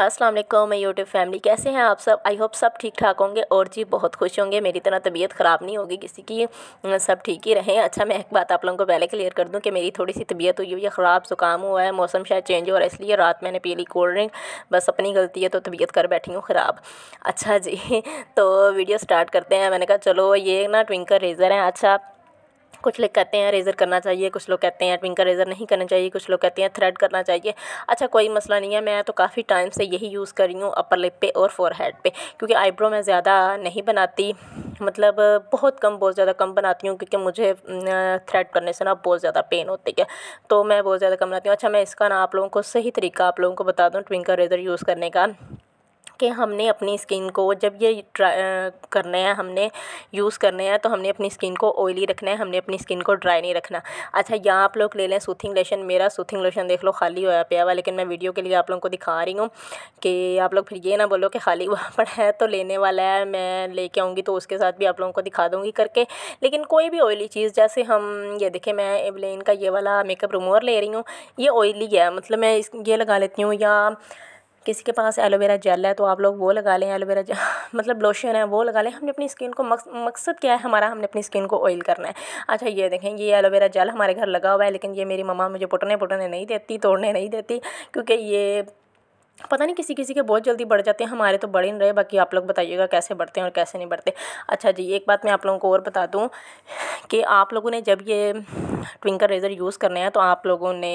अस्सलाम वालेकुम मैं यूट्यूब फैमिली कैसे हैं आप सब आई होप सब ठीक ठाक होंगे और जी बहुत खुश होंगे मेरी तरह तबीयत ख़राब नहीं होगी किसी की सब ठीक ही रहें अच्छा मैं एक बात आप लोगों को पहले क्लियर कर दूं कि मेरी थोड़ी सी तबीयत हुई हुई है ख़राब ज़ुकाम हुआ है मौसम शायद चेंज हो रहा है इसलिए रात मैंने पी ली कोल्ड ड्रिंक बस अपनी गलती है तो तबीयत कर बैठी हूँ ख़राब अच्छा जी तो वीडियो स्टार्ट करते हैं मैंने कहा चलो ये ना ट्विंकर रेज़र हैं अच्छा कुछ लोग कहते हैं रेज़र करना चाहिए कुछ लोग कहते हैं ट्विंकल रेज़र नहीं करना चाहिए कुछ लोग कहते हैं थ्रेड करना चाहिए अच्छा कोई मसला नहीं है मैं तो काफ़ी टाइम से यही यूज़ कर रही हूँ अपर लिप पे और फोर हेड पर क्योंकि आईब्रो मैं ज़्यादा नहीं बनाती मतलब बहुत कम बहुत ज़्यादा कम बनाती हूँ क्योंकि मुझे थ्रेड करने से ना बहुत ज़्यादा पेन होती है तो मैं बहुत ज़्यादा कम बनाती हूँ अच्छा मैं इसका ना आप लोगों को सही तरीका आप लोगों को बता दूँ ट्विंकल रेज़र यूज़ करने का के हमने अपनी स्किन को जब ये करना है हमने यूज़ करना है तो हमने अपनी स्किन को ऑयली रखना है हमने अपनी स्किन को ड्राई नहीं रखना अच्छा यहाँ आप लोग ले लें सूथिंग लोशन मेरा सूथिंग लोशन देख लो खाली होया पे हुआ लेकिन मैं वीडियो के लिए आप लोगों को दिखा रही हूँ कि आप लोग फिर ये ना बोलो कि खाली वहाँ पर है तो लेने वाला है मैं लेके आऊँगी तो उसके साथ भी आप लोगों को दिखा दूँगी करके लेकिन कोई भी ऑयली चीज़ जैसे हम ये देखें मैं एवलेन का ये वाला मेकअप रिमूवर ले रही हूँ ये ऑयली है मतलब मैं इस ये लगा लेती हूँ या किसी के पास एलोवेरा जेल है तो आप लोग वो लगा लें एलोवेरा मतलब लोशन है वो लगा लें हमने अपनी स्किन को मकस मकसद क्या है हमारा हमने अपनी स्किन को ऑयल करना है अच्छा ये देखें ये एलोवेरा जेल हमारे घर लगा हुआ है लेकिन ये मेरी मम्मा मुझे पुटने पुटने नहीं देती तोड़ने नहीं देती क्योंकि ये पता नहीं किसी किसी के बहुत जल्दी बढ़ जाते हैं हमारे तो बड़े नहीं रहे बाकी आप लोग बताइएगा कैसे बढ़ते हैं और कैसे नहीं बढ़ते अच्छा जी एक बात मैं आप लोगों को और बता दूं कि आप लोगों ने जब ये ट्विंकर रेज़र यूज़ करना है तो आप लोगों ने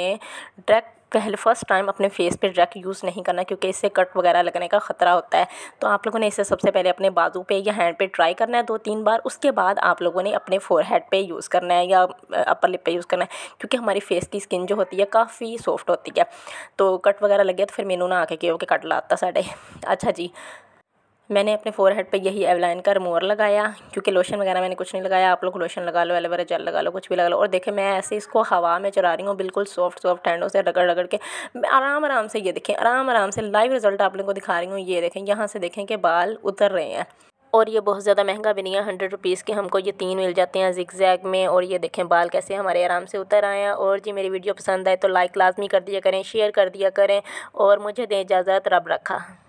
डायरेक्ट पहले फ़र्स्ट टाइम अपने फेस पे ड्रैक यूज़ नहीं करना क्योंकि इससे कट वगैरह लगने का ख़तरा होता है तो आप लोगों ने इसे सबसे पहले अपने बाजू पे या हैंड पे ट्राई करना है दो तीन बार उसके बाद आप लोगों ने अपने फोरहेड पे यूज़ करना है या अपर लिप पे यूज़ करना है क्योंकि हमारी फेस की स्किन जो होती है काफ़ी सॉफ्ट होती है तो कट वगैरह लगे तो फिर मैनू ना आके कहो कि कट लाता साढ़े अच्छा जी मैंने अपने फोर हेड पर यही एवलाइन का रिमूवर लगाया क्योंकि लोशन वगैरह मैंने कुछ नहीं लगाया आप लोग लोशन लगा लो एलोवेरा जेल लगा लो कुछ भी लगा लो और देखें मैं ऐसे इसको हवा में चला रही हूँ बिल्कुल सॉफ्ट सॉफ्ट हैंडों से रगड़ रगड़ के आराम आराम से ये देखें आराम आराम से लाइव रिजल्ट आप लोगों को दिखा रही हूँ ये देखें यहाँ से देखें कि बाल उतर रहे हैं और ये बहुत ज़्यादा महंगा भी नहीं है हंड्रेड रुपीज़ के हमको ये तीन मिल जाते हैं जिक जैग में और ये देखें बाल कैसे हमारे आराम से उतर आए हैं और जी मेरी वीडियो पसंद आए तो लाइक लाजमी कर दिया करें शेयर कर दिया करें और मुझे दें इजाज़त रब रखा